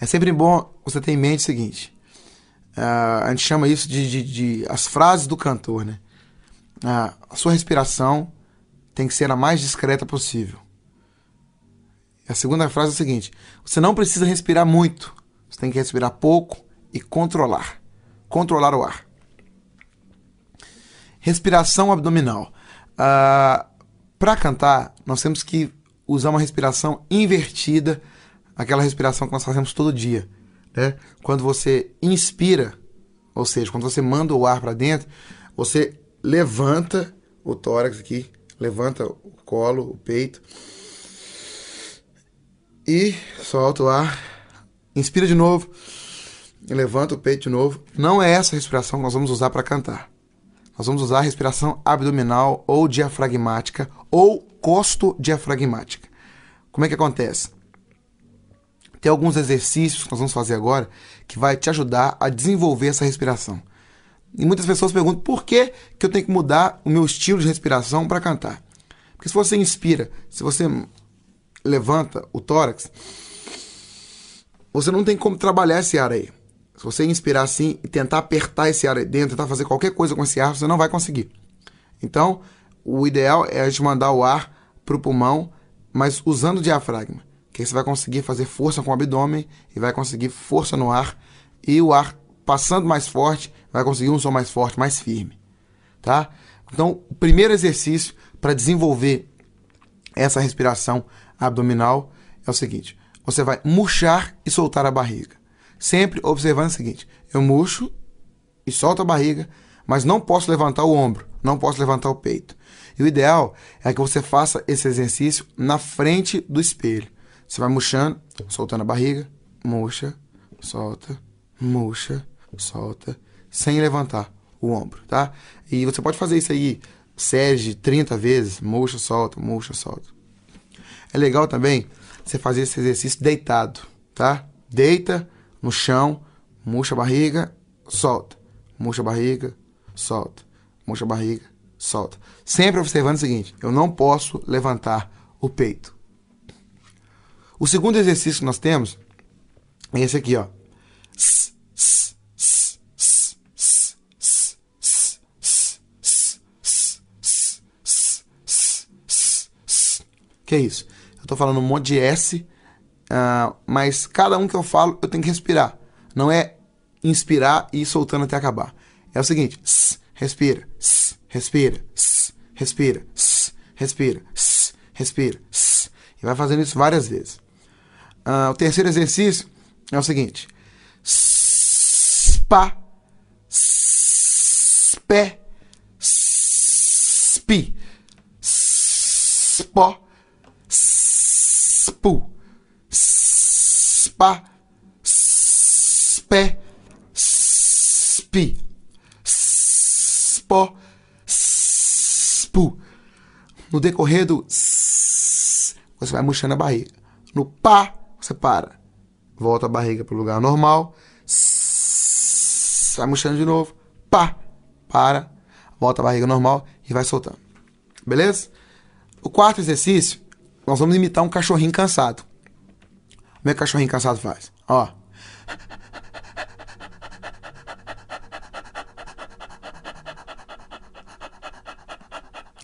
É sempre bom você ter em mente o seguinte: uh, a gente chama isso de, de, de, as frases do cantor, né? Uh, a sua respiração tem que ser a mais discreta possível. A segunda frase é a seguinte: você não precisa respirar muito, você tem que respirar pouco e controlar. Controlar o ar. Respiração abdominal. Uh, ah, Para cantar, nós temos que usar uma respiração invertida aquela respiração que nós fazemos todo dia. Né? Quando você inspira, ou seja, quando você manda o ar para dentro, você levanta o tórax aqui, levanta o colo, o peito e solta o ar. Inspira de novo, levanta o peito de novo. Não é essa respiração que nós vamos usar para cantar. Nós vamos usar a respiração abdominal ou diafragmática ou costo diafragmática. Como é que acontece? tem alguns exercícios que nós vamos fazer agora que vai te ajudar a desenvolver essa respiração. E muitas pessoas perguntam por que, que eu tenho que mudar o meu estilo de respiração para cantar. Porque se você inspira, se você levanta o tórax, você não tem como trabalhar esse ar aí. Se você inspirar assim e tentar apertar esse ar aí dentro, tentar fazer qualquer coisa com esse ar, você não vai conseguir. Então, o ideal é a gente mandar o ar para o pulmão, mas usando o diafragma que você vai conseguir fazer força com o abdômen e vai conseguir força no ar e o ar passando mais forte vai conseguir um som mais forte, mais firme, tá? Então, o primeiro exercício para desenvolver essa respiração abdominal é o seguinte: você vai murchar e soltar a barriga. Sempre observando o seguinte: eu murcho e solto a barriga, mas não posso levantar o ombro, não posso levantar o peito. E o ideal é que você faça esse exercício na frente do espelho. Você vai murchando, soltando a barriga, murcha, solta, murcha, solta, sem levantar o ombro, tá? E você pode fazer isso aí, sérgio, 30 vezes, murcha, solta, murcha, solta. É legal também você fazer esse exercício deitado, tá? Deita no chão, murcha a barriga, solta, murcha a barriga, solta, murcha a barriga, solta. Sempre observando o seguinte: eu não posso levantar o peito. O segundo exercício que nós temos é esse aqui, ó. Que é isso? Eu tô falando um monte de S, uh, mas cada um que eu falo, eu tenho que respirar. Não é inspirar e ir soltando até acabar. É o seguinte: respira, respira, respira, respira, respira, respira. E vai fazendo isso várias vezes. Ah, o terceiro exercício é o seguinte: spa, spé, spi, spó, spu, spa, spé, spi, spó, spu. No decorrer do você vai murchando a barriga. No pá, você para. Volta a barriga para o lugar normal. sai murchando de novo. Pá! Para. Volta a barriga normal e vai soltando. Beleza? O quarto exercício, nós vamos imitar um cachorrinho cansado. Como é que o cachorrinho cansado faz? Ó.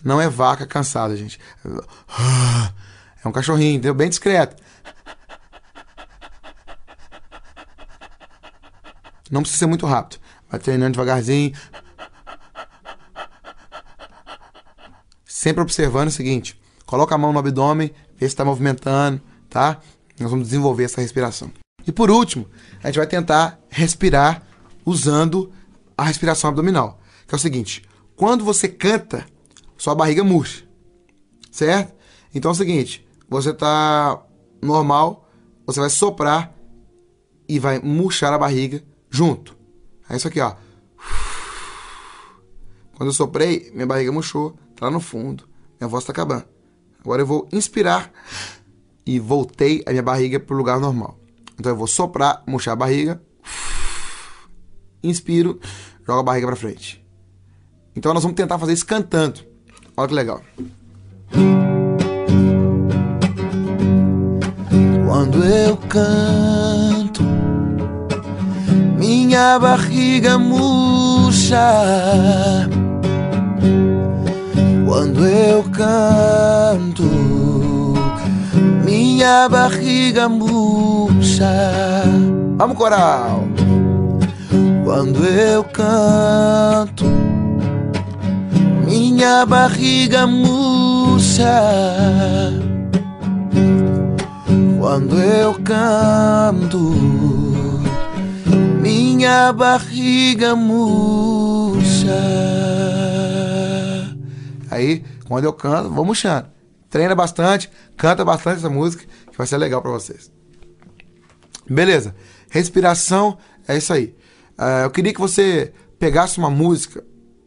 Não é vaca cansada, gente. É um cachorrinho, deu Bem discreto. Não precisa ser muito rápido. Vai treinando devagarzinho. Sempre observando o seguinte: coloca a mão no abdômen, vê se está movimentando, tá? Nós vamos desenvolver essa respiração. E por último, a gente vai tentar respirar usando a respiração abdominal, que é o seguinte: quando você canta, sua barriga murcha, certo? Então é o seguinte: você está normal, você vai soprar e vai murchar a barriga junto. é isso aqui, ó. Quando eu soprei, minha barriga murchou, tá lá no fundo, minha voz tá acabando. Agora eu vou inspirar e voltei a minha barriga pro lugar normal. Então eu vou soprar, murchar a barriga, inspiro, jogo a barriga para frente. Então nós vamos tentar fazer isso cantando. Olha que legal. Quando eu canto minha barriga murcha quando eu canto. Minha barriga murcha. Vamos, coral! Quando eu canto, minha barriga murcha. Quando eu canto minha barriga murcha. Aí, quando eu canto, vou murchando. Treina bastante, canta bastante essa música, que vai ser legal para vocês. Beleza. Respiração é isso aí. Uh, eu queria que você pegasse uma música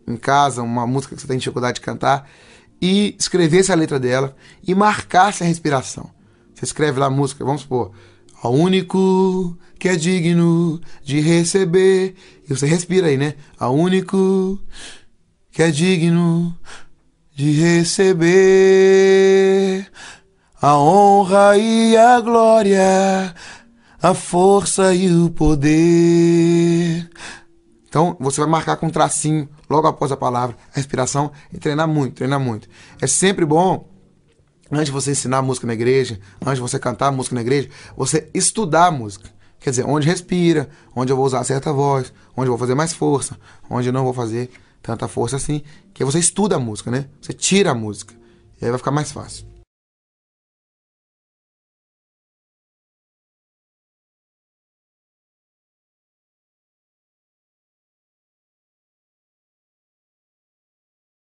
em casa, uma música que você tem dificuldade de cantar, e escrevesse a letra dela e marcasse a respiração. Você escreve lá a música, vamos supor, a único que é digno de receber. E você respira aí, né? A único que é digno de receber a honra e a glória, a força e o poder. Então, você vai marcar com um tracinho logo após a palavra, a respiração, e treinar muito, treinar muito. É sempre bom, antes de você ensinar música na igreja, antes de você cantar música na igreja, você estudar música. Quer dizer, onde respira, onde eu vou usar certa voz, onde eu vou fazer mais força, onde eu não vou fazer tanta força assim. Que aí você estuda a música, né? Você tira a música. E aí vai ficar mais fácil.